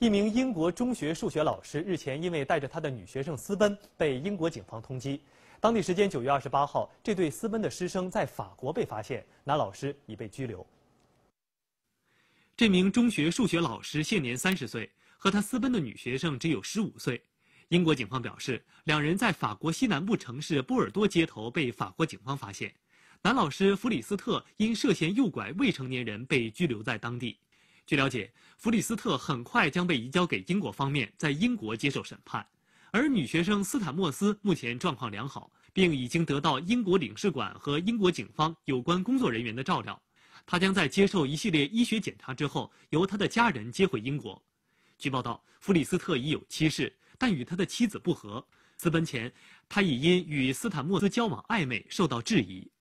一名英国中学数学老师日前因为带着他的女学生私奔，被英国警方通缉。当地时间九月二十八号，这对私奔的师生在法国被发现，男老师已被拘留。这名中学数学老师现年三十岁，和他私奔的女学生只有十五岁。英国警方表示，两人在法国西南部城市波尔多街头被法国警方发现，男老师弗里斯特因涉嫌诱拐未成年人被拘留在当地。据了解，弗里斯特很快将被移交给英国方面，在英国接受审判。而女学生斯坦莫斯目前状况良好，并已经得到英国领事馆和英国警方有关工作人员的照料。她将在接受一系列医学检查之后，由她的家人接回英国。据报道，弗里斯特已有妻室，但与他的妻子不和。私奔前，他已因与斯坦莫斯交往暧昧受到质疑。